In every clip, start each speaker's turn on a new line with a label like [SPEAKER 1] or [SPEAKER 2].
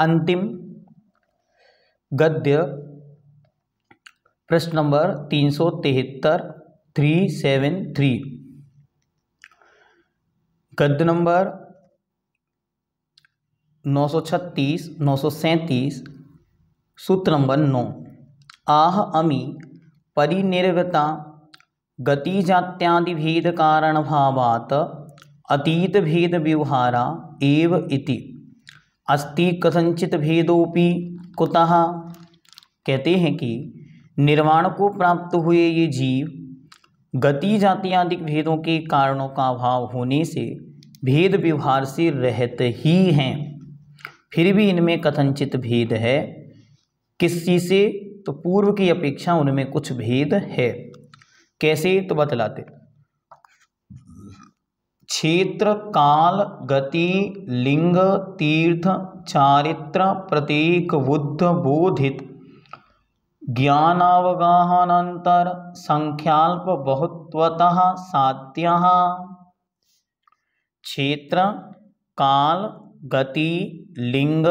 [SPEAKER 1] अंतिम गद्य प्रश्न नंबर तीन सौ तिहत्तर थ्री सेवन थ्री गद्य नंबर नौ सौ छत्तीस नौ सौ सैंतीस सूत्र नंबर नौ आह अमी परिनिर्वृता गतिजात्यादि भेद कारण भावात अतीत भेद व्यवहारा एव इति अस्ति कथनचित भेदोपी कुतः कहते हैं कि निर्वाण को प्राप्त हुए ये जीव गति जाति आदि भेदों के कारणों का अभाव होने से भेद व्यवहार से रहते ही हैं फिर भी इनमें कथनचित भेद है किसी से तो पूर्व की अपेक्षा उनमें कुछ भेद है कैसे तो बतलाते क्षेत्र काल गति लिंग तीर्थ चारित्र प्रतीक बुद्ध बोधित ज्ञानावगाहनांतर संख्याल्प बहुत्वतः साध्य क्षेत्र काल गति लिंग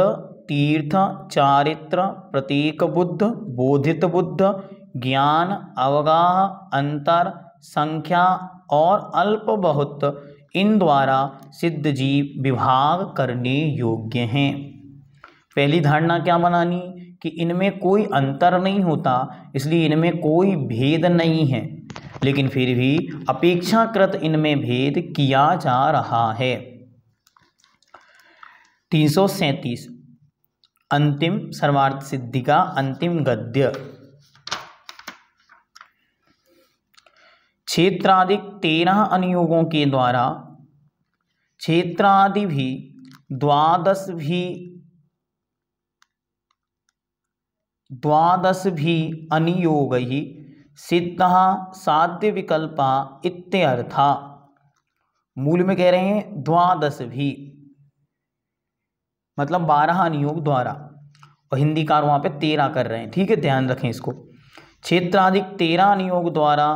[SPEAKER 1] तीर्थ चारित्र प्रतीक बुद्ध बोधित बुद्ध ज्ञान अवगाह अंतर संख्या और अल्प बहुत इन द्वारा सिद्ध जीव विभाग करने योग्य हैं पहली धारणा क्या बनानी कि इनमें कोई अंतर नहीं होता इसलिए इनमें कोई भेद नहीं है लेकिन फिर भी अपेक्षाकृत इनमें भेद किया जा रहा है तीन सौ सैंतीस अंतिम सर्वार्थ सिद्धि का अंतिम गद्य क्षेत्राधिक तेरह अनियोगों के द्वारा क्षेत्रादि भी द्वादश भी द्वादश भी अनियोग ही सिद्ध साध्य विकल्पा इत्यर्था मूल में कह रहे हैं द्वादश भी मतलब बारह अनियोग द्वारा और हिंदी कार वहां पे तेरह कर रहे हैं ठीक है ध्यान रखें इसको क्षेत्राधिक तेरह अनियोग द्वारा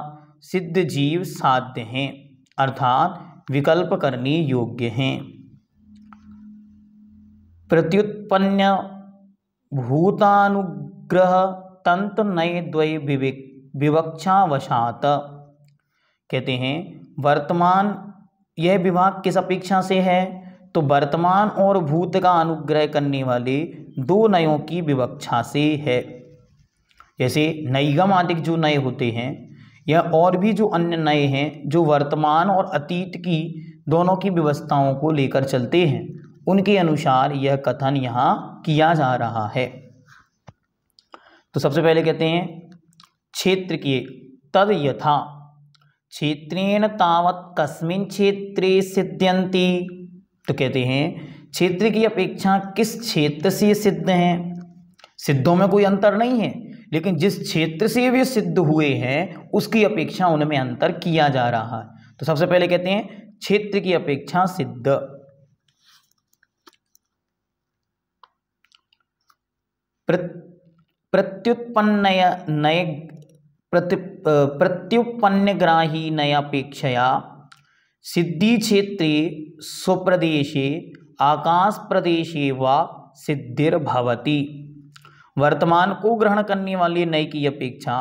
[SPEAKER 1] सिद्ध जीव साध्य हैं अर्थात विकल्प करने योग्य हैं प्रत्युत्पन्न भूतानुग्रह तंत्र नये द्वय विवक्षावशात कहते हैं वर्तमान यह विभाग किस अपेक्षा से है तो वर्तमान और भूत का अनुग्रह करने वाले दो नयों की विवक्षा से है जैसे नैगम आदि जो नए होते हैं या और भी जो अन्य नए हैं जो वर्तमान और अतीत की दोनों की व्यवस्थाओं को लेकर चलते हैं उनके अनुसार यह कथन यहाँ किया जा रहा है तो सबसे पहले कहते हैं क्षेत्र के तद यथा क्षेत्रेण तावत कस्मिन क्षेत्रे सिद्ध्यंति तो कहते हैं क्षेत्र की अपेक्षा किस क्षेत्र से सिद्ध हैं सिद्धों में कोई अंतर नहीं है लेकिन जिस क्षेत्र से वे सिद्ध हुए हैं उसकी अपेक्षा उनमें अंतर किया जा रहा है तो सबसे पहले कहते हैं क्षेत्र की अपेक्षा सिद्ध प्रत्युत्पन्न नय प्रत्यु नयापेक्षया सिद्धि क्षेत्र स्वप्रदेशे आकाश प्रदेशे व सिद्धिर्भवती वर्तमान को ग्रहण करने वाली नई की अपेक्षा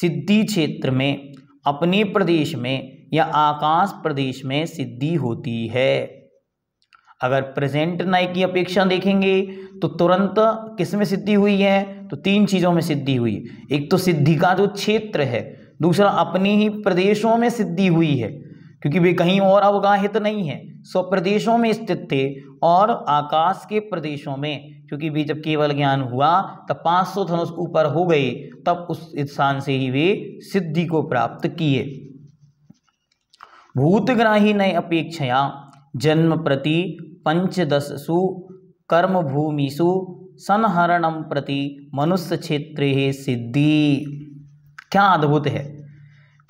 [SPEAKER 1] सिद्धि क्षेत्र में अपने प्रदेश में या आकाश प्रदेश में सिद्धि होती है अगर प्रेजेंट नई की अपेक्षा देखेंगे तो तुरंत किस में सिद्धि हुई है तो तीन चीज़ों में सिद्धि हुई एक तो सिद्धि का जो क्षेत्र है दूसरा अपने ही प्रदेशों में सिद्धि हुई है क्योंकि वे कहीं और अवगाहित नहीं है स्वप्रदेशों में स्थित थे और आकाश के प्रदेशों में क्योंकि भी जब केवल ज्ञान हुआ तब पाँच सौ धनुष ऊपर हो गए तब उस स्थान से ही वे सिद्धि को प्राप्त किए भूतग्राही नए अपेक्षया जन्म प्रति पंचदशसु कर्मभूमिषु संहरणम प्रति मनुष्य क्षेत्र सिद्धि क्या अद्भुत है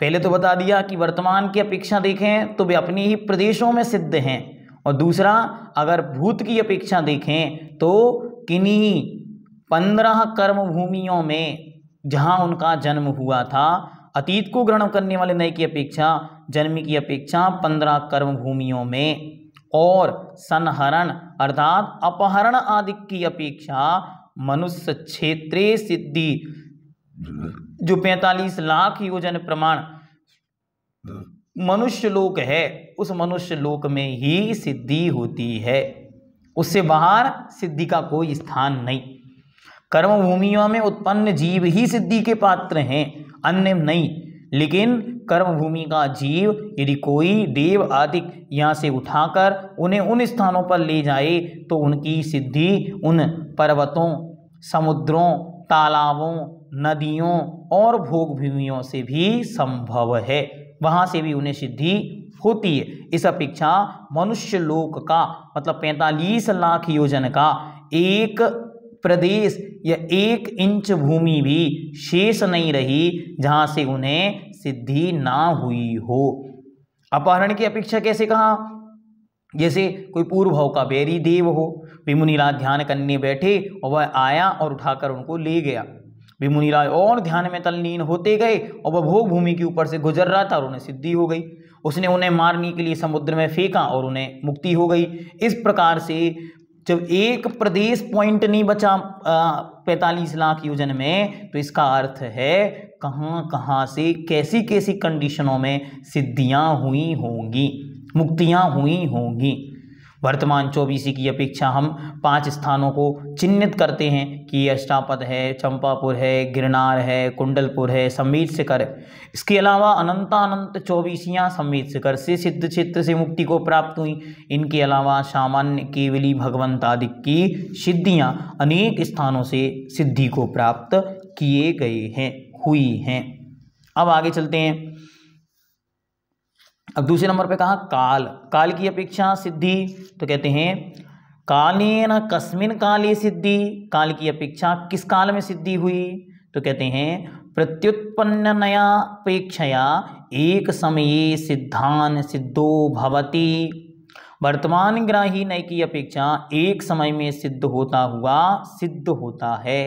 [SPEAKER 1] पहले तो बता दिया कि वर्तमान की अपेक्षा देखें तो वे अपने ही प्रदेशों में सिद्ध हैं और दूसरा अगर भूत की अपेक्षा देखें तो किन्हीं पंद्रह कर्म भूमियों में जहाँ उनका जन्म हुआ था अतीत को ग्रहण करने वाले नए की अपेक्षा जन्म की अपेक्षा पंद्रह कर्म भूमियों में और संहरण अर्थात अपहरण आदि की अपेक्षा मनुष्य क्षेत्रे सिद्धि जो 45 लाख योजन प्रमाण मनुष्य लोक है उस मनुष्य लोक में ही सिद्धि होती है उससे बाहर सिद्धि का कोई स्थान नहीं कर्म भूमियों में उत्पन्न जीव ही सिद्धि के पात्र हैं अन्य नहीं लेकिन कर्म भूमि का जीव यदि कोई देव आदि यहाँ से उठाकर उन्हें उन स्थानों पर ले जाए तो उनकी सिद्धि उन पर्वतों समुद्रों तालाबों नदियों और भोग भूमियों से भी संभव है वहाँ से भी उन्हें सिद्धि होती है इस अपेक्षा मनुष्य लोक का मतलब 45 लाख योजन का एक प्रदेश या एक इंच भूमि भी शेष नहीं रही जहाँ से उन्हें सिद्धि ना हुई हो अपहरण की अपेक्षा कैसे कहा जैसे कोई पूर्व भाव का बैरी देव हो विमुनिराज ध्यान करने बैठे और वह आया और उठाकर उनको ले गया भी मुनिराज और ध्यान में तलनीन होते गए और वह भोग भूमि के ऊपर से गुजर रहा था और उन्हें सिद्धि हो गई उसने उन्हें मारने के लिए समुद्र में फेंका और उन्हें मुक्ति हो गई इस प्रकार से जब एक प्रदेश पॉइंट नहीं बचा पैंतालीस लाख योजन में तो इसका अर्थ है कहाँ कहाँ से कैसी कैसी कंडीशनों में सिद्धियाँ हुई होंगी मुक्तियाँ हुई होंगी वर्तमान चौबीसी की अपेक्षा हम पांच स्थानों को चिन्हित करते हैं कि अष्टापद है चंपापुर है गिरनार है कुंडलपुर है संवेद शिखर इसके अलावा अनंतानंत चौबीसियाँ संवेद शिखर से सिद्ध क्षेत्र से मुक्ति को प्राप्त हुई इनके अलावा सामान्य केवली भगवंत आदि की सिद्धियाँ अनेक स्थानों से सिद्धि को प्राप्त किए गए हैं हुई हैं अब आगे चलते हैं अब दूसरे नंबर पे कहा काल काल की अपेक्षा सिद्धि तो कहते हैं कालेन कस्मिन काले सिद्धि काल की अपेक्षा किस काल में सिद्धि हुई तो कहते हैं प्रत्युत्पन्न नया अपेक्षया एक समय सिद्धान सिद्धो भवती वर्तमान ग्राही नय की अपेक्षा एक समय में सिद्ध होता हुआ सिद्ध होता है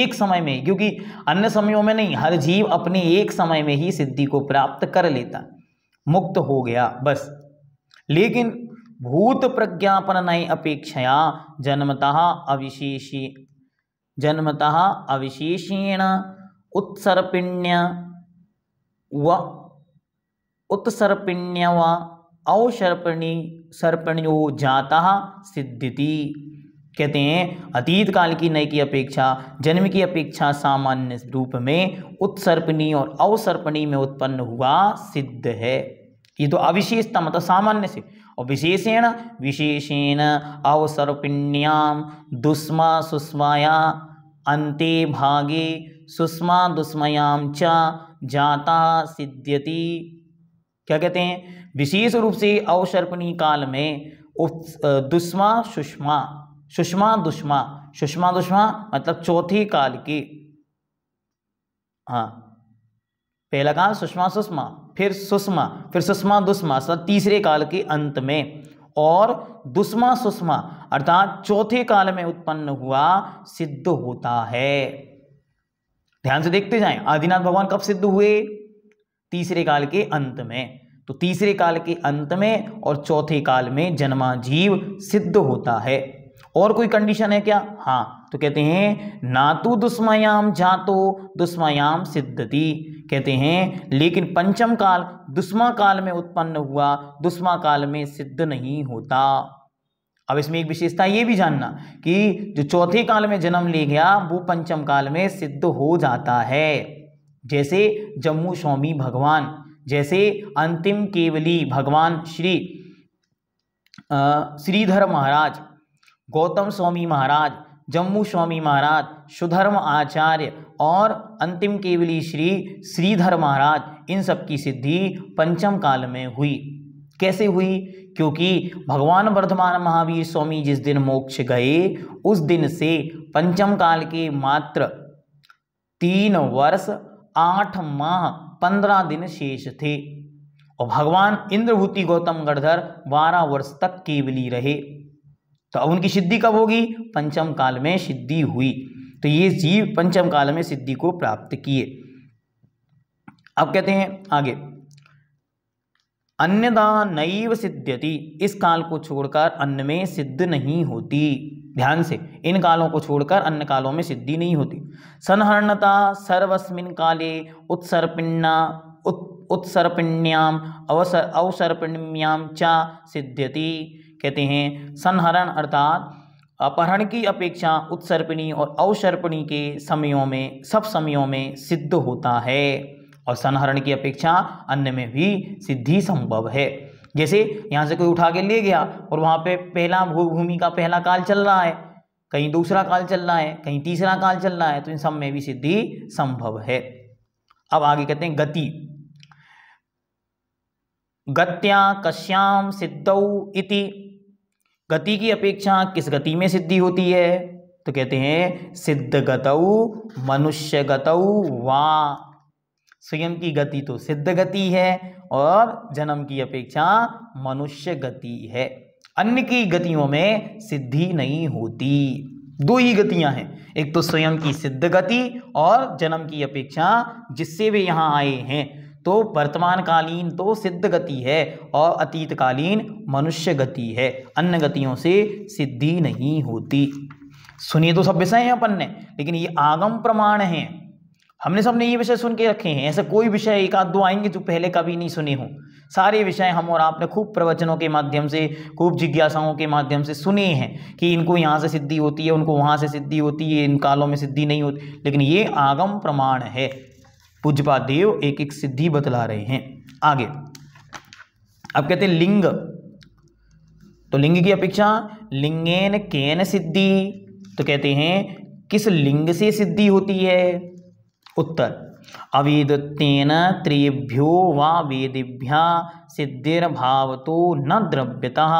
[SPEAKER 1] एक समय में क्योंकि अन्य समयों में नहीं हर जीव अपने एक समय में ही सिद्धि को प्राप्त कर लेता है मुक्त हो गया बस लेकिन भूत प्रज्ञापन नई अपेक्षाया जन्मतः अविशेषी जन्मतः अविशेषेण उत्सर्पिण्य व उत्सर्पिण्य व अवसर्पणी सर्पणियो जाता सिद्धिति कहते हैं अतीत काल की नई की अपेक्षा जन्म की अपेक्षा सामान्य रूप में उत्सर्पणी और अवसर्पणी में उत्पन्न हुआ सिद्ध है ये तो अविशेषता मतलब सामान्य से और विशेषेण विशेषेण अवसर्पिण्याम दुष्मा सुष्माया अंते भागे सुष्मा दुष्मयाम च जाता सिद्ध्यति क्या कहते हैं विशेष रूप से अवसर्पणी काल में दुष्मा सुषमा सुषमा दुष्मा सुषमा दुष्मा मतलब चौथी काल की हाँ पहला काल सुषमा सुषमा फिर सुषमा फिर सुषमा दुष्मा तीसरे काल के अंत में और दुष्मा सुषमा अर्थात चौथे काल में उत्पन्न हुआ सिद्ध होता है ध्यान से देखते जाएं आदिनाथ भगवान कब सिद्ध हुए तीसरे काल के अंत में तो तीसरे काल के अंत में और चौथे काल में जन्मा जीव सिद्ध होता है और कोई कंडीशन है क्या हाँ तो कहते हैं ना तो दुष्मयाम तो दुष्मयाम सिद्धति कहते हैं लेकिन पंचम काल दुष्मा काल में उत्पन्न हुआ दुष्मा काल में सिद्ध नहीं होता अब इसमें एक विशेषता ये भी जानना कि जो चौथे काल में जन्म ले गया वो पंचम काल में सिद्ध हो जाता है जैसे जम्मू स्वामी भगवान जैसे अंतिम केवली भगवान श्री श्रीधर महाराज गौतम स्वामी महाराज जम्मू स्वामी महाराज सुधर्म आचार्य और अंतिम केवली श्री श्रीधर महाराज इन सब की सिद्धि पंचम काल में हुई कैसे हुई क्योंकि भगवान वर्धमान महावीर स्वामी जिस दिन मोक्ष गए उस दिन से पंचम काल के मात्र तीन वर्ष आठ माह पंद्रह दिन शेष थे और भगवान इंद्रभूति गौतम गढ़धर बारह वर्ष तक केवली रहे तो अब उनकी सिद्धि कब होगी पंचम काल में सिद्धि हुई तो ये जीव पंचम काल में सिद्धि को प्राप्त किए अब कहते हैं आगे अन्यदा नैव सिद्ध्यति इस काल को छोड़कर अन्य में सिद्ध नहीं होती ध्यान से इन कालों को छोड़कर अन्य कालों में सिद्धि नहीं होती संहरणता सर्वस्मिन काले उत्सर्पिणा उत्सर्पिण्याम अवसर अवसर्पिण्याम चा सिद्ध्यति कहते हैं संहरण अर्थात अपहरण की अपेक्षा उत्सर्पिणी और अवसर्पिणी के समयों में सब समयों में सिद्ध होता है और संहरण की अपेक्षा अन्य में भी सिद्धि संभव है जैसे यहाँ से कोई उठा के ले गया और वहाँ पे पहला भूमि का पहला काल चल रहा है कहीं दूसरा काल चल रहा है कहीं तीसरा काल चल रहा है तो इन सब में भी सिद्धि संभव है अब आगे कहते हैं गति गत्या कश्याम सिद्धौ इति गति की अपेक्षा किस गति में सिद्धि होती है तो कहते हैं सिद्ध गतऊ मनुष्य गत वा स्वयं की गति तो सिद्ध गति है और जन्म की अपेक्षा मनुष्य गति है अन्य की गतियों में सिद्धि नहीं होती दो ही गतियां हैं एक तो स्वयं की सिद्ध गति और जन्म की अपेक्षा जिससे वे यहाँ आए हैं तो वर्तमानकालीन तो सिद्ध गति है और अतीतकालीन मनुष्य गति है अन्य गतियों से सिद्धि नहीं होती सुनिए तो सब विषय हैं अपन ने लेकिन ये आगम प्रमाण है हमने सबने ये विषय सुन के रखे हैं ऐसे कोई विषय एक आध दो आएंगे जो पहले कभी नहीं सुने हों सारे विषय हम और आपने खूब प्रवचनों के माध्यम से खूब जिज्ञासाओं के माध्यम से सुने हैं कि इनको यहाँ से सिद्धि होती है उनको वहाँ से सिद्धि होती है इन कालों में सिद्धि नहीं होती लेकिन ये आगम प्रमाण है पूजपा देव एक एक सिद्धि बतला रहे हैं आगे अब कहते हैं लिंग तो लिंग की अपेक्षा लिंगेन केन सिद्धि तो कहते हैं किस लिंग से सिद्धि होती है उत्तर अवेदत्न त्रिभ्यो वा वेदिभ्या सिद्धिर भाव तो न द्रव्यतः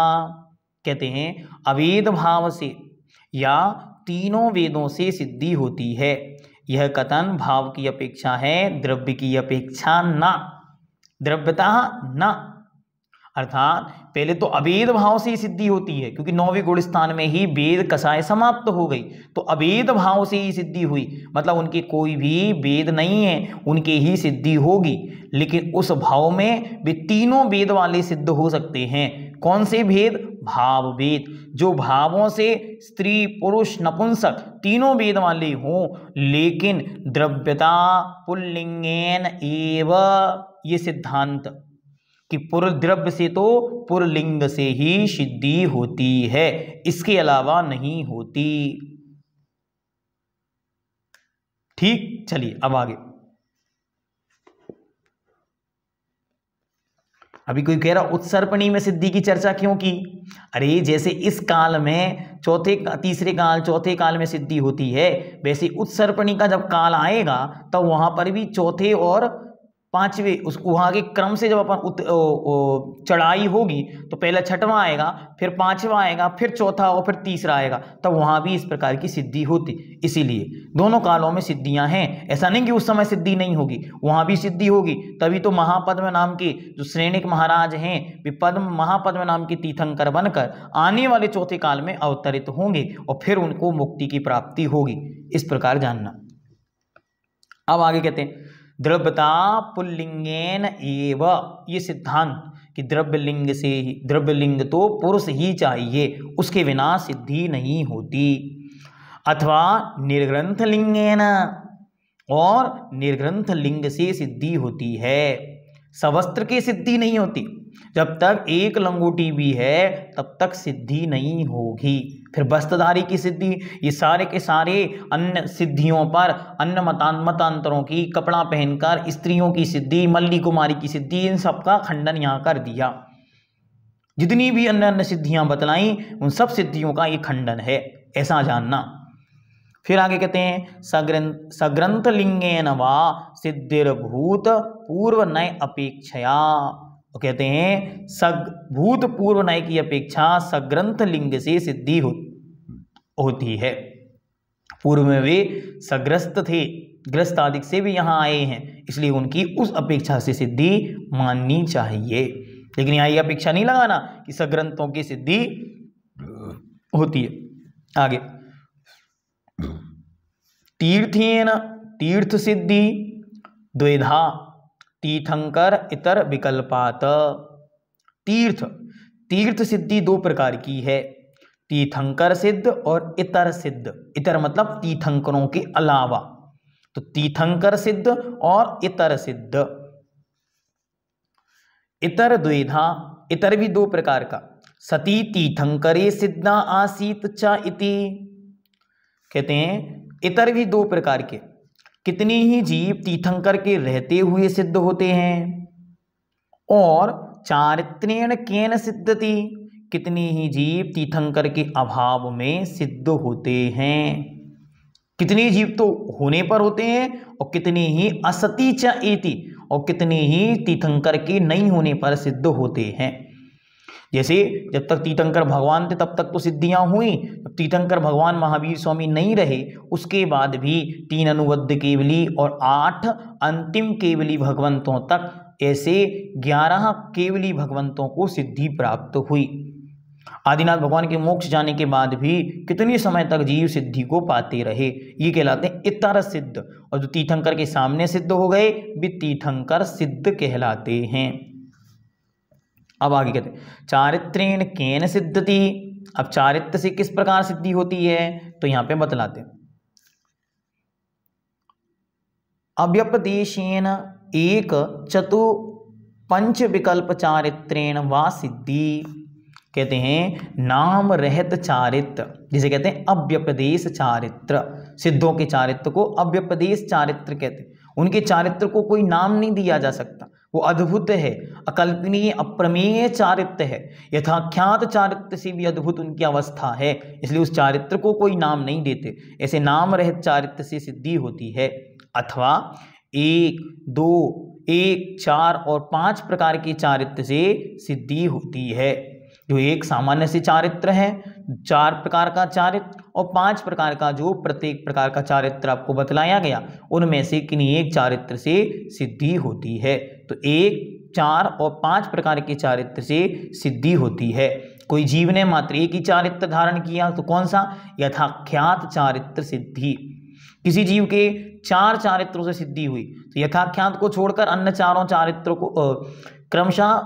[SPEAKER 1] कहते हैं अवेद भाव से या तीनों वेदों से सिद्धि होती है यह कथन भाव की अपेक्षा है द्रव्य की अपेक्षा ना द्रव्यता ना अर्थात पहले तो अवेद भाव से ही सिद्धि होती है क्योंकि नौवें गुण स्थान में ही वेद कसाय समाप्त तो हो गई तो अवेद भाव से ही सिद्धि हुई मतलब उनके कोई भी वेद नहीं है उनके ही सिद्धि होगी लेकिन उस भाव में वे तीनों वेद वाले सिद्ध हो सकते हैं कौन से भेद भाव भेद जो भावों से स्त्री पुरुष नपुंसक तीनों वेद वाले हों लेकिन द्रव्यता पुल्लिंगेन एव ये सिद्धांत कि पुरद्रव्य से तो पुरलिंग से ही सिद्धि होती है इसके अलावा नहीं होती ठीक चलिए अब आगे अभी कोई कह रहा उत्सर्पणी में सिद्धि की चर्चा क्यों की अरे जैसे इस काल में चौथे तीसरे काल चौथे काल में सिद्धि होती है वैसे उत्सर्पणी का जब काल आएगा तब तो वहां पर भी चौथे और पांचवें उस वहाँ के क्रम से जब अपन चढ़ाई होगी तो पहला छठवां आएगा फिर पांचवा आएगा फिर चौथा और फिर तीसरा आएगा तब वहां वहाँ भी इस प्रकार की सिद्धि होती इसीलिए दोनों कालों में सिद्धियाँ हैं ऐसा नहीं कि उस समय सिद्धि नहीं होगी वहाँ भी सिद्धि होगी तभी तो महापद्म नाम के जो श्रेणिक महाराज हैं वे पद्म महापद्म नाम के तीर्थंकर बनकर आने वाले चौथे काल में अवतरित होंगे और फिर उनको मुक्ति की प्राप्ति होगी इस प्रकार जानना अब आगे कहते हैं द्रव्यता पुल्लिंगेन एव ये सिद्धांत कि द्रव्य लिंग से ही द्रव्य लिंग तो पुरुष ही चाहिए उसके बिना सिद्धि नहीं होती अथवा निर्ग्रंथ लिंगेन और निर्ग्रंथ लिंग से सिद्धि होती है सवस्त्र की सिद्धि नहीं होती जब तक एक लंगूटी भी है तब तक सिद्धि नहीं होगी फिर वस्त्रधारी की सिद्धि ये सारे के सारे अन्य सिद्धियों पर अन्य मतान मतांतरों की कपड़ा पहनकर स्त्रियों की सिद्धि मल्ली कुमारी की सिद्धि इन सब का खंडन यहाँ कर दिया जितनी भी अन्य अन्य सिद्धियाँ बतलाई उन सब सिद्धियों का ये खंडन है ऐसा जानना फिर आगे कहते हैं सग्रंथ सग्रंथ न वा सिद्धिर्भूत पूर्व नय अपेक्षया तो कहते हैं सग भूतपूर्व नाय की अपेक्षा सग्रंथ लिंग से सिद्धि हो, होती है पूर्व में वे सग्रस्त थे ग्रस्त आदि से भी यहाँ आए हैं इसलिए उनकी उस अपेक्षा से सिद्धि माननी चाहिए लेकिन यहाँ यह अपेक्षा नहीं लगाना कि सग्रंथों की सिद्धि होती है आगे तीर्थ तीर्थ सिद्धि द्वेधा तीर्थंकर इतर विकल्पात तीर्थ तीर्थ सिद्धि दो प्रकार की है तीर्थंकर सिद्ध और इतर सिद्ध इतर मतलब तीर्थंकरों के अलावा तो तीर्थंकर सिद्ध और इतर सिद्ध इतर द्विधा इतर भी दो प्रकार का सती तीर्थंकरे सिद्धा आसीत चा इति कहते हैं इतर भी दो प्रकार के कितने ही जीव तीर्थंकर के रहते हुए सिद्ध होते हैं और चारित्रेण केन सिद्धति कितने ही जीव तीर्थंकर के अभाव में सिद्ध होते हैं कितने जीव तो होने पर होते हैं और कितने ही असती च और कितने ही तीर्थंकर के नहीं होने पर सिद्ध होते हैं जैसे जब तक तीर्थंकर भगवान थे तब तक तो सिद्धियां हुई जब भगवान महावीर स्वामी नहीं रहे उसके बाद भी तीन अनुबद्ध केवली और आठ अंतिम केवली भगवंतों तक ऐसे ग्यारह केवली भगवंतों को सिद्धि प्राप्त हुई आदिनाथ भगवान के मोक्ष जाने के बाद भी कितने समय तक जीव सिद्धि को पाते रहे ये कहलाते हैं इतर सिद्ध और जो तीर्थंकर के सामने सिद्ध हो गए वे तीर्थंकर सिद्ध कहलाते हैं अब आगे कहते हैं चारित्रेण केन सिद्धति अब चारित्र से किस प्रकार सिद्धि होती है तो यहां पे बतलाते अव्यपदेशेन एक चतु पंच विकल्प चारित्रेण व सिद्धि कहते हैं नाम रहत चारित्र जिसे कहते हैं अव्यपदेश चारित्र सिद्धों के चारित्र को अव्यपदेश चारित्र कहते हैं उनके चारित्र को कोई नाम नहीं दिया जा सकता वो अद्भुत है अकल्पनीय अप्रमेय चारित्र है यथाख्यात चारित्र से भी अद्भुत उनकी अवस्था है इसलिए उस चारित्र को कोई नाम नहीं देते ऐसे नाम रहित चारित्र से सिद्धि होती है अथवा एक दो एक चार और पांच प्रकार के चारित्र से सिद्धि होती है जो एक सामान्य से चारित्र है चार प्रकार का चारित्र और पांच प्रकार का जो प्रत्येक प्रकार का चारित्र आपको बतलाया गया उनमें से किन्हीं एक चारित्र से सिद्धि होती है तो एक चार और पांच प्रकार के चारित्र से सिद्धि होती है कोई जीव ने मात्र एक ही चारित्र धारण किया तो कौन सा यथाख्यात चारित्र सिद्धि किसी जीव के चार चारित्रों से सिद्धि हुई तो यथाख्यात को छोड़कर अन्य चारों चारित्रों को क्रमशः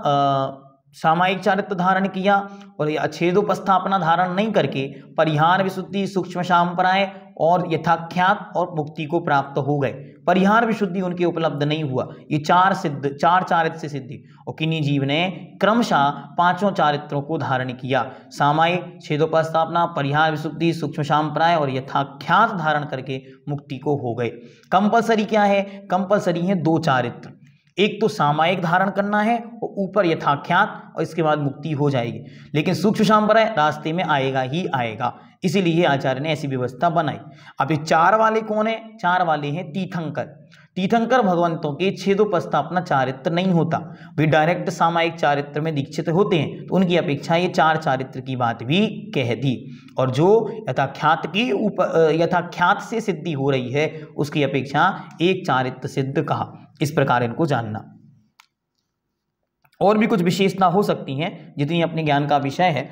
[SPEAKER 1] सामायिक चारित्र धारण किया और अच्छेदोपस्थापना धारण नहीं करके परिहार विशुद्धि सूक्ष्म शाम पराय और यथाख्यात और मुक्ति को प्राप्त हो गए परिहार विशुद्धि उनके उपलब्ध नहीं हुआ ये चार सिद्ध चार चारित्र से सिद्धि और किन्हीं जीव ने क्रमशः पांचों चारित्रों को धारण किया सामाय छेदोपस्थापना परिहार विशुद्धि सूक्ष्म सांप्राय और यथाख्यात धारण करके मुक्ति को हो गए कंपल्सरी क्या है कंपल्सरी है दो चारित्र एक तो सामायिक धारण करना है और ऊपर यथाख्यात और इसके बाद मुक्ति हो जाएगी लेकिन सूक्ष्म सांप्रदाय रास्ते में आएगा ही आएगा इसीलिए आचार्य ने ऐसी व्यवस्था बनाई अब ये चार वाले कौन है चार वाले हैं तीर्थंकर तीर्थंकर भगवंतों के छेदोपस्थापना चारित्र नहीं होता वे डायरेक्ट सामायिक चारित्र में दीक्षित होते हैं तो उनकी अपेक्षा ये चार चारित्र की बात भी कह दी और जो यथाख्यात की उप यथाख्यात से सिद्धि हो रही है उसकी अपेक्षा एक चारित्र सिद्ध कहा इस प्रकार इनको जानना और भी कुछ विशेषता हो सकती हैं जितनी अपने ज्ञान का विषय है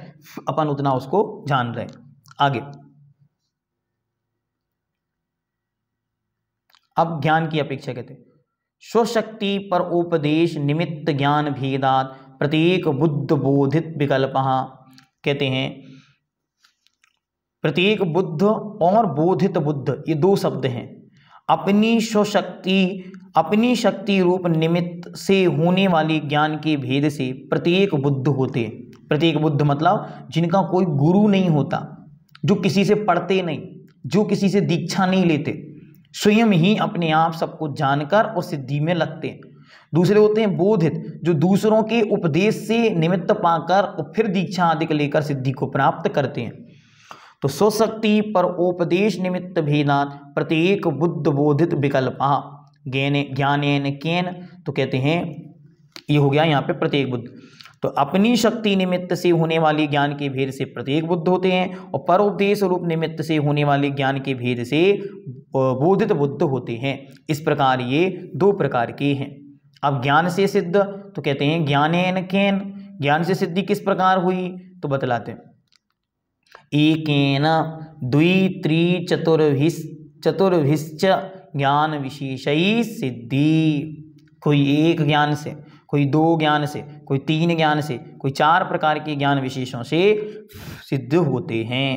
[SPEAKER 1] अपन उतना उसको जान रहे आगे अब ज्ञान की अपेक्षा कहते स्वशक्ति पर उपदेश निमित्त ज्ञान भेदात प्रत्येक बुद्ध बोधित विकल्प कहते हैं प्रत्येक बुद्ध और बोधित बुद्ध ये दो शब्द हैं अपनी स्वशक्ति अपनी शक्ति रूप निमित्त से होने वाले ज्ञान के भेद से प्रत्येक बुद्ध होते प्रत्येक बुद्ध मतलब जिनका कोई गुरु नहीं होता जो किसी से पढ़ते नहीं जो किसी से दीक्षा नहीं लेते स्वयं ही अपने आप सबको जानकर और सिद्धि में लगते हैं दूसरे होते हैं बोधित जो दूसरों के उपदेश से निमित्त पाकर और फिर दीक्षा आदि लेकर सिद्धि को प्राप्त करते हैं तो स्वशक्ति पर उपदेश निमित्त भेदात प्रत्येक बुद्ध बोधित विकल्पा ज्ञान एन केन तो कहते हैं ये हो गया यहाँ पे प्रत्येक बुद्ध तो अपनी शक्ति निमित्त से होने वाले ज्ञान के भेद से प्रत्येक बुद्ध होते हैं और परोपदेश रूप निमित्त से होने वाले ज्ञान के भेद से बोधित बुद्ध होते हैं इस प्रकार ये दो प्रकार के हैं अब ज्ञान से सिद्ध तो कहते हैं ज्ञानेन केन ज्ञान से सिद्धि किस प्रकार हुई तो बतलाते एक एकेन द्वि त्रि चतुर्भिश चतुर्भिश्च ज्ञान विशेष सिद्धि कोई एक ज्ञान से कोई दो ज्ञान से कोई तीन ज्ञान से कोई चार प्रकार के ज्ञान विशेषों से सिद्ध होते हैं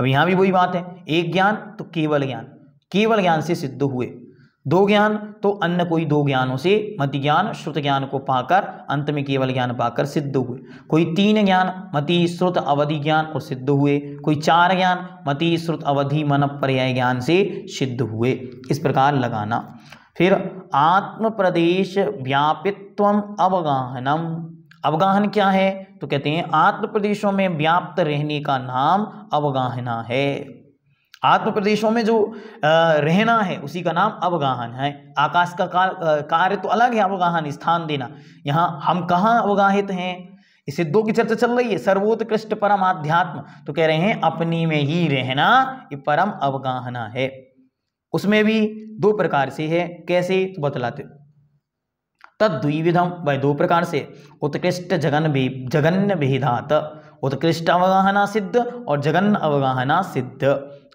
[SPEAKER 1] अब यहाँ भी वही बात है एक ज्ञान तो केवल ज्ञान केवल ज्ञान से सिद्ध हुए दो ज्ञान तो अन्य कोई दो ज्ञानों से मति ज्ञान श्रुत ज्ञान को पाकर अंत में केवल ज्ञान पाकर सिद्ध हुए कोई तीन ज्ञान मति श्रुत अवधि ज्ञान और सिद्ध हुए कोई चार ज्ञान मति श्रुत अवधि मन पर्याय ज्ञान से सिद्ध हुए इस प्रकार लगाना फिर आत्म प्रदेश व्यापित्व अवगाहनम अवगाहन क्या है तो कहते हैं आत्म प्रदेशों में व्याप्त रहने का नाम अवगाहना है आत्म प्रदेशों में जो रहना है उसी का नाम अवगाहन है आकाश का कार्य तो अलग है अवगाहन स्थान देना यहाँ हम कहाँ अवगाहित हैं इस दो की चर्चा चल रही है सर्वोत्कृष्ट परम आध्यात्म तो कह रहे हैं अपनी में ही रहना ये परम अवगाहना है उसमें भी दो प्रकार से है कैसे तो बतलाते तद वह दो प्रकार से उत्कृष्ट जगन भी जगन्य भेदात उत्कृष्ट अवगाहना सिद्ध और जगन अवगाहना सिद्ध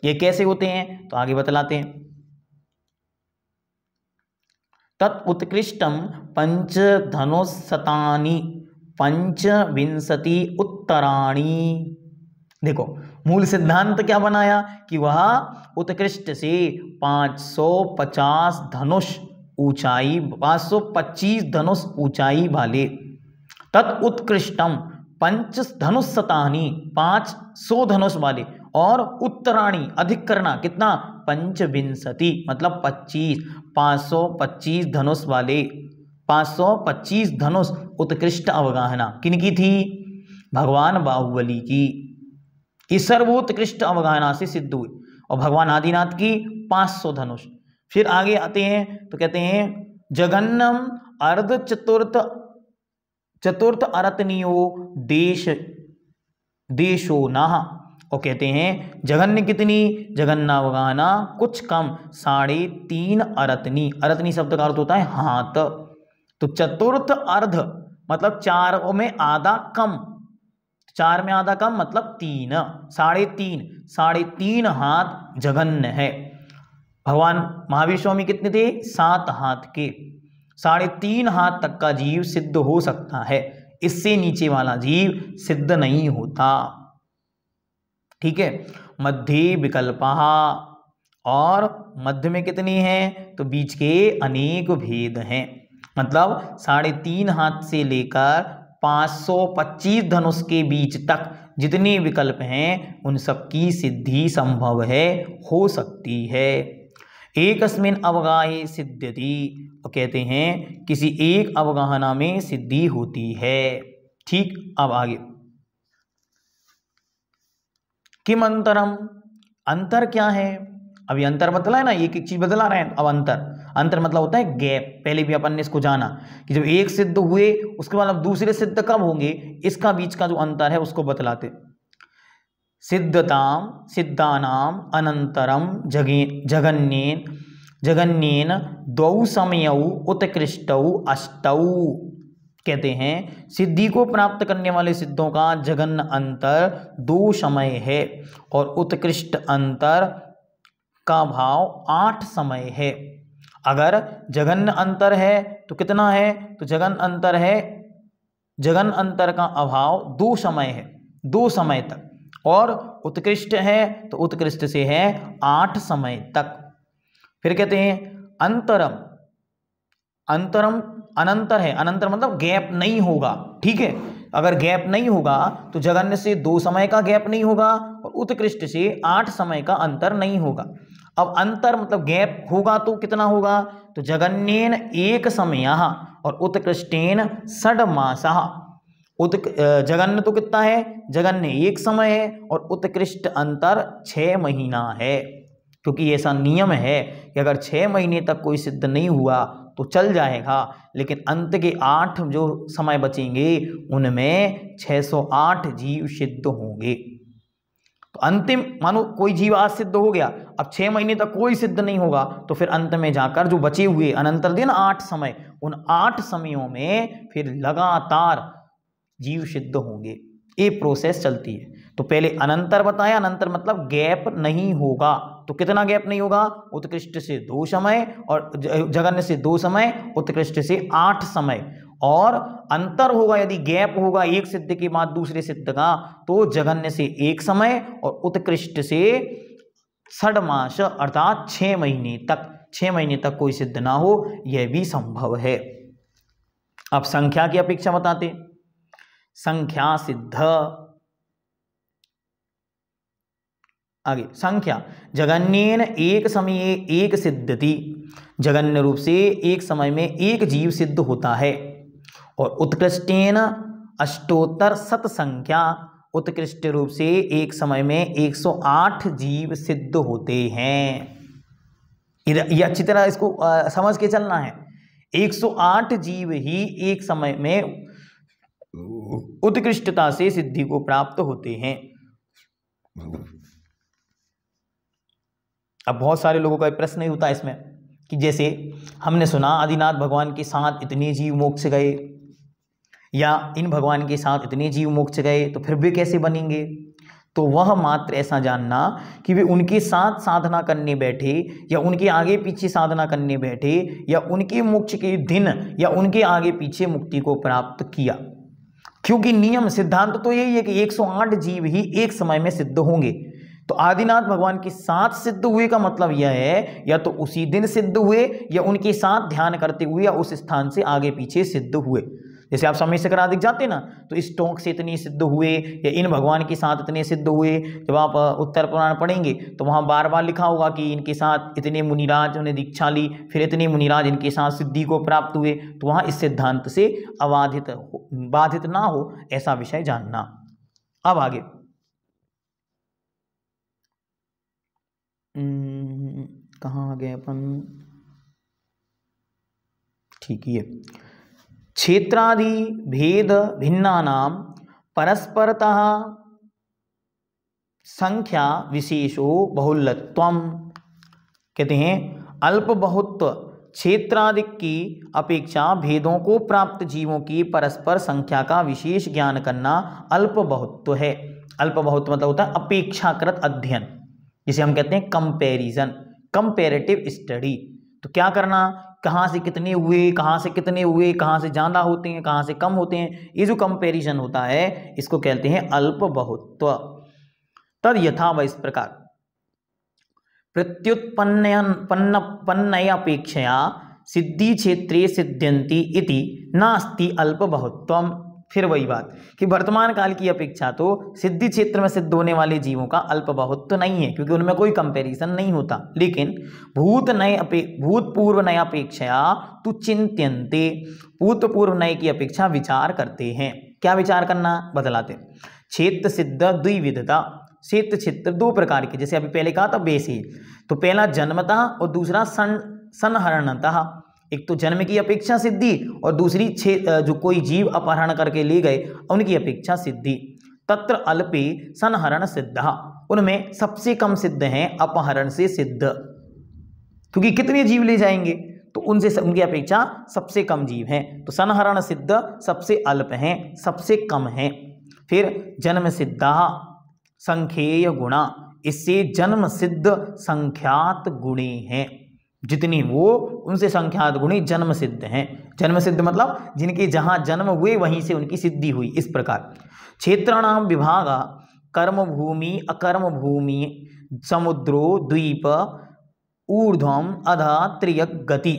[SPEAKER 1] ये कैसे होते हैं तो आगे बतलाते हैं पंच उत्कृष्टम पंच विंशति उत्तराणी देखो मूल सिद्धांत क्या बनाया कि वह उत्कृष्ट से 550 धनुष ऊंचाई 525 धनुष ऊंचाई वाले तत्कृष्टम पंच धनुष सतानी पाँच सौ धनुष वाले और उत्तराणी अधिक करना कितना पंचविंशति मतलब 25 पच्चीस धनुष वाले 525 धनुष उत्कृष्ट अवगाहना किन की थी भगवान बाहुबली की ये सर्वोत्कृष्ट अवगाहना से सिद्ध हुई और भगवान आदिनाथ की 500 धनुष फिर आगे आते हैं तो कहते हैं जगन्नम अर्ध चतुर्थ चतुर्थ अरतनियो देश देशो नाह और कहते हैं जघन्य कितनी जघन्नावगाना कुछ कम साढ़े तीन अरतनी अरतनी शब्द का अर्थ होता है हाथ तो चतुर्थ अर्ध मतलब चार में आधा कम चार में आधा कम मतलब तीन साढ़े तीन साढ़े तीन हाथ जघन्य है भगवान महावीर स्वामी कितने थे सात हाथ के साढ़े तीन हाथ तक का जीव सिद्ध हो सकता है इससे नीचे वाला जीव सिद्ध नहीं होता ठीक है मध्य विकल्पा और मध्य में कितनी है तो बीच के अनेक भेद हैं मतलब साढ़े तीन हाथ से लेकर 525 धनुष के बीच तक जितने विकल्प हैं उन सबकी सिद्धि संभव है हो सकती है एक अस्मिन अवगाहे सिद्धि और कहते हैं किसी एक अवगाहना में सिद्धि होती है ठीक अब आगे किम अंतरम अंतर क्या है अभी अंतर बदला है ना एक एक चीज बदला रहे हैं अब अंतर अंतर मतलब होता है गैप पहले भी अपन ने इसको जाना कि जब एक सिद्ध हुए उसके बाद अब दूसरे सिद्ध कब होंगे इसका बीच का जो अंतर है उसको बतलाते सिद्धताम सिद्धानाम अनंतरम जगे जगन्यन जगन्यन दौ समय उत्कृष्ट अष्टौ कहते हैं सिद्धि को प्राप्त करने वाले सिद्धों का जगन अंतर दो समय है और उत्कृष्ट अंतर का भाव आठ समय है अगर जगन अंतर है तो कितना है तो जगन अंतर है जगन अंतर का अभाव दो समय है दो समय तक और उत्कृष्ट है तो उत्कृष्ट से है आठ समय तक फिर कहते हैं अंतरम अंतरम अनंतर है अनंतर मतलब गैप नहीं होगा ठीक है अगर गैप नहीं होगा तो जगन्य से दो समय का गैप नहीं होगा और उत्कृष्ट से आठ समय का अंतर नहीं होगा अब अंतर मतलब गैप होगा तो कितना होगा तो जगन्यन एक समय और उत्कृष्टेन षड मासहा उत् जगन्य तो कितना है जगन्य एक समय है और उत्कृष्ट अंतर छः महीना है क्योंकि ऐसा नियम है कि अगर छः महीने तक कोई सिद्ध नहीं हुआ तो चल जाएगा लेकिन अंत के आठ जो समय बचेंगे उनमें 608 जीव सिद्ध होंगे तो अंतिम मानो कोई जीव आज सिद्ध हो गया अब छः महीने तक कोई सिद्ध नहीं होगा तो फिर अंत में जाकर जो बचे हुए अनंतर दिन आठ समय उन आठ समयों में फिर लगातार जीव सिद्ध होंगे ये प्रोसेस चलती है तो पहले अनंतर बताया अनंतर मतलब गैप नहीं होगा तो कितना गैप नहीं होगा उत्कृष्ट से दो समय और जगन्य से दो समय उत्कृष्ट से आठ समय और अंतर होगा यदि गैप होगा एक सिद्ध के बाद दूसरे सिद्ध का तो जगन्य से एक समय और उत्कृष्ट से षड मास अर्थात छ महीने तक छ महीने तक कोई सिद्ध ना हो यह भी संभव है अब संख्या की अपेक्षा बताते संख्या सिद्ध आगे संख्या जगन्यन एक समय एक सिद्धति जगन्य रूप से एक समय में एक जीव सिद्ध होता है और उत्कृष्टेन अष्टोत्तर सत संख्या उत्कृष्ट रूप से एक समय में 108 जीव सिद्ध होते हैं ये अच्छी तरह इसको आ, समझ के चलना है 108 जीव ही एक समय में उत्कृष्टता से सिद्धि को प्राप्त होते हैं अब बहुत सारे लोगों का प्रश्न ही होता है इसमें कि जैसे हमने सुना आदिनाथ भगवान के साथ इतने जीव मोक्ष गए या इन भगवान के साथ इतने जीव मोक्ष गए तो फिर वे कैसे बनेंगे तो वह मात्र ऐसा जानना कि वे उनके साथ साधना करने बैठे या उनके आगे पीछे साधना करने बैठे या उनके मोक्ष के दिन या उनके आगे पीछे मुक्ति को प्राप्त किया क्योंकि नियम सिद्धांत तो यही है कि 108 जीव ही एक समय में सिद्ध होंगे तो आदिनाथ भगवान की साथ सिद्ध हुए का मतलब यह है या तो उसी दिन सिद्ध हुए या उनके साथ ध्यान करते हुए या उस स्थान से आगे पीछे सिद्ध हुए जैसे आप समय से दिख जाते ना तो इस टोंक से इतने सिद्ध हुए या इन भगवान के साथ इतने सिद्ध हुए जब आप उत्तर पुराण पढ़ेंगे तो वहाँ बार बार लिखा होगा कि इनके साथ इतने मुनिराज उन्हें दीक्षा ली फिर इतने मुनिराज इनके साथ सिद्धि को प्राप्त हुए तो वहाँ इस सिद्धांत से अबाधित बाधित ना हो ऐसा विषय जानना अब आगे हम्म, कहाँ आ गए अपन ठीक है क्षेत्रादि भेद नाम परस्परतः संख्या विशेषो बहुलत्व कहते हैं अल्प बहुत्व क्षेत्रादिक की अपेक्षा भेदों को प्राप्त जीवों की परस्पर संख्या का विशेष ज्ञान करना अल्प बहुत्व है अल्प बहुत मतलब होता है अपेक्षाकृत अध्ययन जिसे हम कहते हैं कंपेरिजन कंपेरेटिव स्टडी तो क्या करना कहाँ से कितने हुए कहाँ से कितने हुए कहाँ से ज़्यादा होते हैं कहाँ से कम होते हैं ये जो कंपेरिजन होता है इसको कहते हैं अल्प बहुत्व तद यथा व इस प्रकार प्रत्युत्पन्न पन्न पन्नयापेक्षया सिद्धि क्षेत्रे सिद्ध्यन्ति इति नास्ति अल्प बहुत्वम फिर वही बात कि वर्तमान काल की अपेक्षा तो सिद्धि क्षेत्र में सिद्ध होने वाले जीवों का अल्प बहुत तो नहीं है क्योंकि उनमें कोई कंपैरिजन नहीं होता लेकिन भूत नए अपे भूतपूर्व नए अपेक्षा तो चिंत्यंते भूतपूर्व नए की अपेक्षा विचार करते हैं क्या विचार करना बदलाते क्षेत्र सिद्ध द्विविधता क्षेत्र क्षेत्र दो प्रकार के जैसे अभी पहले कहा था बेसी तो पहला जन्मता और दूसरा सन संहरणता एक तो जन्म की अपेक्षा सिद्धि और दूसरी छे जो कोई जीव अपहरण करके ले गए उनकी अपेक्षा सिद्धि तत्र अल्पे संहरण सिद्धा उनमें सबसे कम सिद्ध हैं अपहरण से सिद्ध क्योंकि कितने जीव ले जाएंगे तो उनसे उनकी अपेक्षा सबसे कम जीव हैं तो संहरण सिद्ध सबसे अल्प हैं सबसे कम हैं फिर जन्म सिद्धा संख्येय गुणा इससे जन्म सिद्ध संख्यात गुणे हैं जितनी वो उनसे संख्यात गुणी जन्म सिद्ध हैं जन्म सिद्ध मतलब जिनके जहाँ जन्म हुए वहीं से उनकी सिद्धि हुई इस प्रकार क्षेत्राणाम विभाग कर्म भूमि अकर्म भूमि समुद्रो द्वीप ऊर्धम अधा त्रियक गति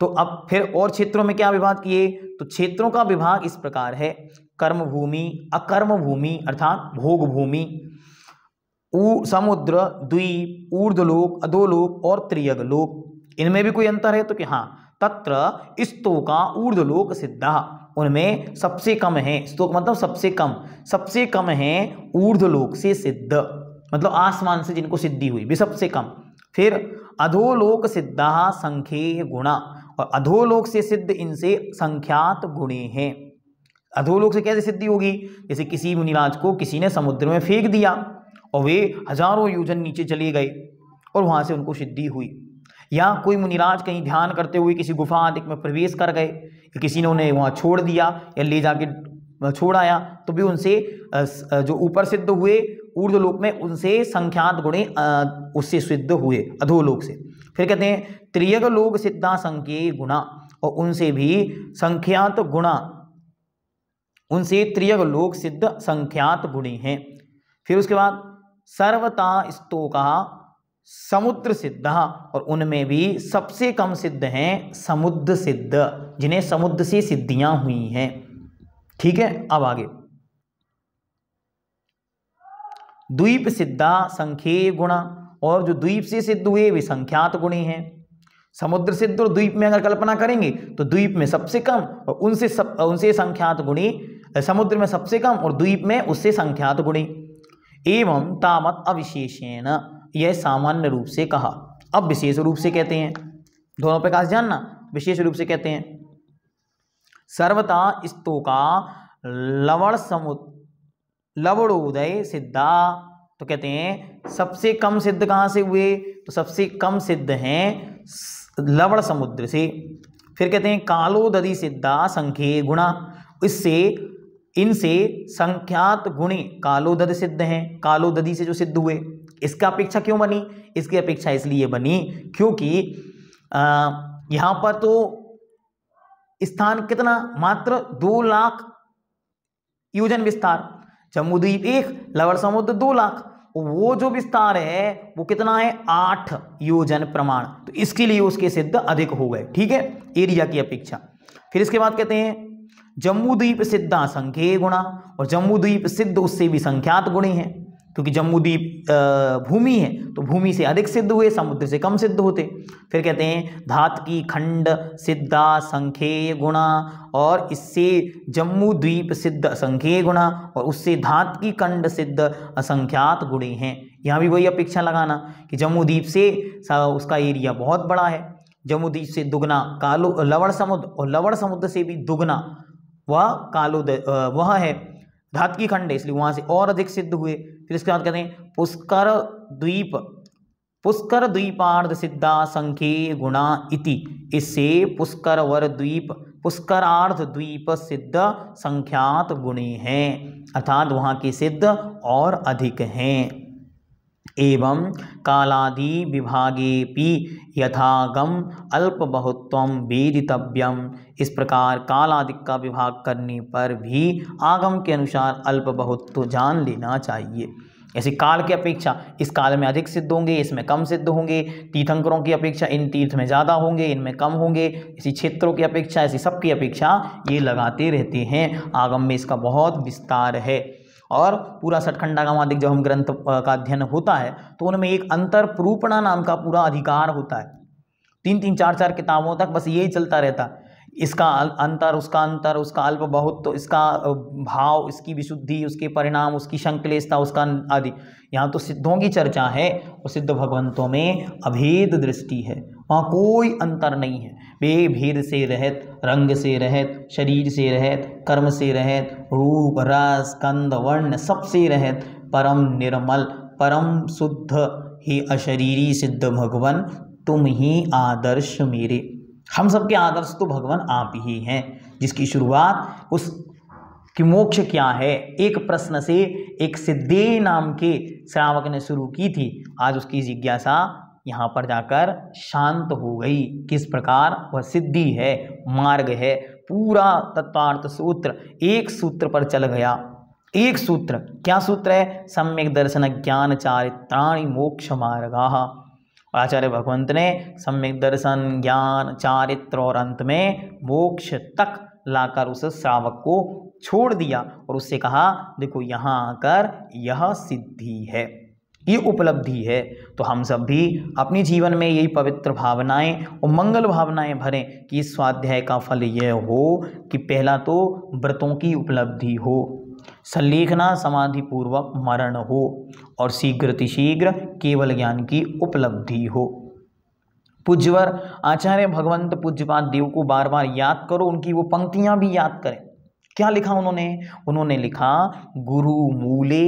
[SPEAKER 1] तो अब फिर और क्षेत्रों में क्या विभाग किए तो क्षेत्रों का विभाग इस प्रकार है कर्म भूमि अकर्म भूमि अर्थात भोग भूमि ऊ समुद्र द्वीप ऊर्धलोक अधोलोक और त्रियग लोक इनमें भी कोई अंतर है तो कि हाँ तत्र स्तो का सिद्धा उनमें सबसे कम है स्तोक मतलब सबसे कम सबसे कम है ऊर्धलोक से सिद्ध मतलब आसमान से जिनको सिद्धि हुई भी सबसे कम फिर अधोलोक सिद्धा संख्य गुणा और अधोलोक से सिद्ध इनसे संख्यात गुणे हैं अधोलोक से कैसे सिद्धि होगी जैसे किसी मुनिराज को किसी ने समुद्र में फेंक दिया और वे हज़ारों योजन नीचे चले गए और वहाँ से उनको सिद्धि हुई या कोई मुनिराज कहीं ध्यान करते हुए किसी गुफा आदि में प्रवेश कर गए किसी ने उन्हें वहाँ छोड़ दिया या ले जाके छोड़ आया तो भी उनसे जो ऊपर सिद्ध हुए ऊर्धलोक में उनसे संख्यात गुणे उससे सिद्ध हुए अधोलोक से फिर कहते हैं त्रियग लोग सिद्धा संख्य गुणा और उनसे भी संख्यात गुणा उनसे त्रियग लोग सिद्ध संख्यात गुणे हैं फिर उसके बाद सर्वता स्तोका समुद्र सिद्ध और उनमें भी सबसे कम सिद्ध हैं समुद्र सिद्ध जिन्हें समुद्र से सिद्धियां हुई हैं ठीक है अब आगे द्वीप सिद्धा संख्य गुणा और जो द्वीप से सिद्ध हुए वे संख्यात गुणी हैं समुद्र सिद्ध और द्वीप में अगर कल्पना करेंगे तो द्वीप में सबसे कम और उनसे सब उनसे संख्यात गुणी समुद्र में सबसे कम और द्वीप में उससे संख्यात गुणी एवं तामत अविशेषेण यह सामान्य रूप से कहा अब विशेष रूप से कहते हैं दोनों प्रकार से जानना विशेष रूप से कहते हैं सर्वता स्तो का लवण समु लवणोदय सिद्धा तो कहते हैं सबसे कम सिद्ध कहाँ से हुए तो सबसे कम सिद्ध हैं लवण समुद्र से फिर कहते हैं कालो दधि सिद्धा संख्य गुणा इससे इनसे संख्यात गुणे कालोदद सिद्ध हैं कालोददी से जो सिद्ध हुए इसका अपेक्षा क्यों बनी इसकी अपेक्षा इसलिए बनी क्योंकि यहाँ पर तो स्थान कितना मात्र दो लाख योजन विस्तार जम्मूद्वीप एक लवर समुद्र दो लाख वो जो विस्तार है वो कितना है आठ योजन प्रमाण तो इसके लिए उसके सिद्ध अधिक हो गए ठीक है एरिया की अपेक्षा फिर इसके बाद कहते हैं जम्मूद्वीप सिद्धा संख्य गुणा और जम्मूद्वीप सिद्ध उससे भी संख्यात गुणी है क्योंकि जम्मूद्वीप भूमि है तो भूमि से अधिक सिद्ध हुए समुद्र से कम सिद्ध होते फिर कहते हैं धात की खंड सिद्धा संख्य गुणा और इससे जम्मू द्वीप सिद्ध असंख्य गुणा और उससे धात की खंड सिद्ध असंख्यात गुणे हैं यहाँ भी वही अपेक्षा लगाना कि जम्मूद्वीप से उसका एरिया बहुत बड़ा है जम्मूद्वीप से दुगना कालो लवण समुद्र और लवण समुद्र से भी दुगना वह कालोदय वह है धात की खंड इसलिए वहां से और अधिक सिद्ध हुए फिर इसके बाद कहते हैं पुष्कर द्वीप पुष्कर द्वीपार्ध सिद्धा संख्य गुणा इति इससे पुष्कर वर द्वीप पुष्करार्ध द्वीप सिद्ध संख्यात गुणी हैं अर्थात वहाँ के सिद्ध और अधिक हैं एवं कालादि विभागे पी यथागम अल्प बहुत्व वेदितव्यम इस प्रकार कालादिक का विभाग करने पर भी आगम के अनुसार अल्प बहुत्व जान लेना चाहिए ऐसे काल की अपेक्षा इस काल में अधिक सिद्ध होंगे इसमें कम सिद्ध होंगे तीर्थंकरों की अपेक्षा इन तीर्थ में ज़्यादा होंगे इनमें कम होंगे इसी क्षेत्रों की अपेक्षा इसी सबकी अपेक्षा ये लगाते रहते हैं आगम में इसका बहुत विस्तार है और पूरा सटखंडा कामादिक जब हम ग्रंथ का अध्ययन होता है तो उनमें एक अंतर प्रूपणा नाम का पूरा अधिकार होता है तीन तीन चार चार किताबों तक बस यही चलता रहता इसका अंतर उसका अंतर उसका अल्प बहुत तो इसका भाव इसकी विशुद्धि उसके परिणाम उसकी संकलेशता उसका आदि यहाँ तो सिद्धों की चर्चा है और सिद्ध भगवंतों में अभेद दृष्टि है वहाँ कोई अंतर नहीं है वे भेद से रहत रंग से रहत शरीर से रहत कर्म से रहत रूप रस कंद वर्ण सबसे रहत परम निर्मल परम शुद्ध ही अशरीरी सिद्ध भगवान तुम ही आदर्श मेरे हम सबके आदर्श तो भगवान आप ही हैं जिसकी शुरुआत उस कि मोक्ष क्या है एक प्रश्न से एक सिद्धे नाम के श्रावक ने शुरू की थी आज उसकी जिज्ञासा यहाँ पर जाकर शांत हो गई किस प्रकार वह सिद्धि है मार्ग है पूरा तत्वार्थ सूत्र एक सूत्र पर चल गया एक सूत्र क्या सूत्र है सम्यक दर्शन ज्ञान चारित्राणी मोक्ष मार्गा आचार्य भगवंत ने सम्यक दर्शन ज्ञान चारित्र और अंत में मोक्ष तक लाकर उस श्रावक को छोड़ दिया और उससे कहा देखो यहाँ आकर यह सिद्धि है ये उपलब्धि है तो हम सब भी अपने जीवन में यही पवित्र भावनाएं और मंगल भावनाएं भरें कि इस स्वाध्याय का फल यह हो कि पहला तो व्रतों की उपलब्धि हो संलेखना समाधि पूर्वक मरण हो और शीघ्रतिशीघ्र केवल ज्ञान की उपलब्धि हो पूज्यवर आचार्य भगवंत पूज्यपाद देव को बार बार याद करो उनकी वो पंक्तियाँ भी याद करें क्या लिखा उन्होंने उन्होंने लिखा गुरु मूले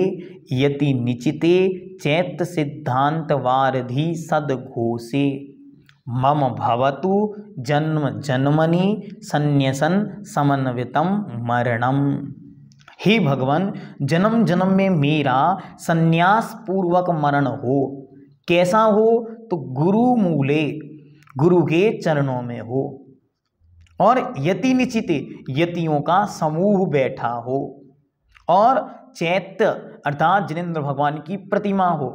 [SPEAKER 1] यति निचिते चैत सिद्धांत वारधि सदघोषे मम भवतु जन्म जन्मनि संन्यसन समन्वितम मरणम हे भगवान जन्म जन्म में मेरा संन्यास पूर्वक मरण हो कैसा हो तो गुरु मूले गुरु के चरणों में हो और यति निचित यतियों का समूह बैठा हो और चैत्य अर्थात जिनेन्द्र भगवान की प्रतिमा हो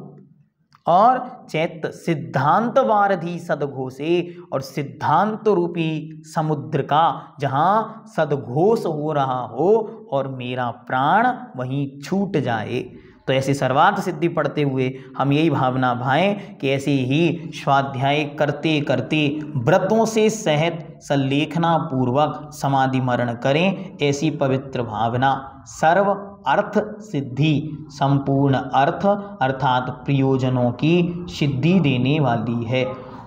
[SPEAKER 1] और चैत्य सिद्धांत वारधि सदघोषे और सिद्धांत रूपी समुद्र का जहाँ सदघोष हो रहा हो और मेरा प्राण वहीं छूट जाए तो ऐसी सर्वार्थ सिद्धि पढ़ते हुए हम यही भावना भाएं कि ऐसी ही स्वाध्याय करते करते व्रतों से सहित संलेखना पूर्वक समाधि मरण करें ऐसी पवित्र भावना सर्व अर्थ सिद्धि संपूर्ण अर्थ अर्थात प्रयोजनों की सिद्धि देने वाली है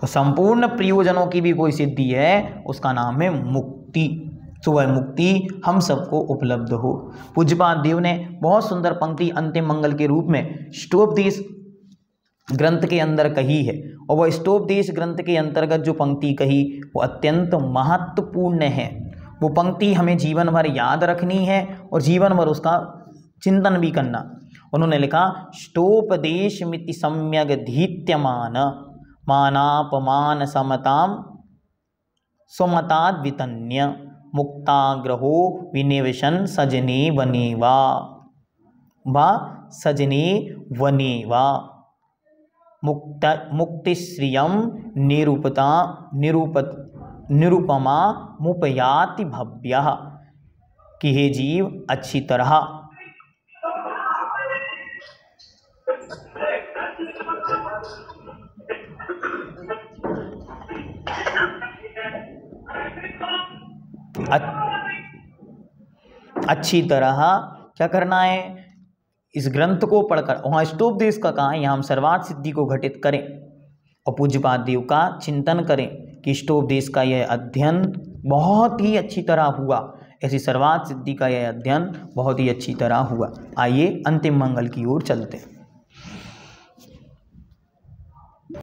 [SPEAKER 1] संपूर्ण प्रयोजनों की भी कोई सिद्धि है उसका नाम है मुक्ति सुवर्ण तो मुक्ति हम सबको उपलब्ध हो पूज्यपाद देव ने बहुत सुंदर पंक्ति अंतिम मंगल के रूप में स्टोपदेश ग्रंथ के अंदर कही है और वह स्टोपदेश ग्रंथ के अंतर्गत जो पंक्ति कही वो अत्यंत महत्वपूर्ण है वो पंक्ति हमें जीवन भर याद रखनी है और जीवन भर उसका चिंतन भी करना उन्होंने लिखा स्टोपदेश मिति सम्यक धीत्यमान मानापमान समताम स्वमताद्वितन्य मुक्ताग्रहो विनिवेशन सजनी वनी वा वा सजनी वनी वा मुक्त मुक्तिश्रिय निरूपता निरूप निरूपमा मुपयाति भव्य कि हे जीव अच्छी तरह अच्छी तरह क्या करना है इस ग्रंथ को पढ़कर वहाँ स्तूप देश का कहा है यहाँ हम सर्वार्थ सिद्धि को घटित करें और पूज्यपाद देव का चिंतन करें कि स्तूप देश का यह अध्ययन बहुत ही अच्छी तरह हुआ ऐसी सर्वार्थ सिद्धि का यह अध्ययन बहुत ही अच्छी तरह हुआ आइए अंतिम मंगल की ओर चलते हैं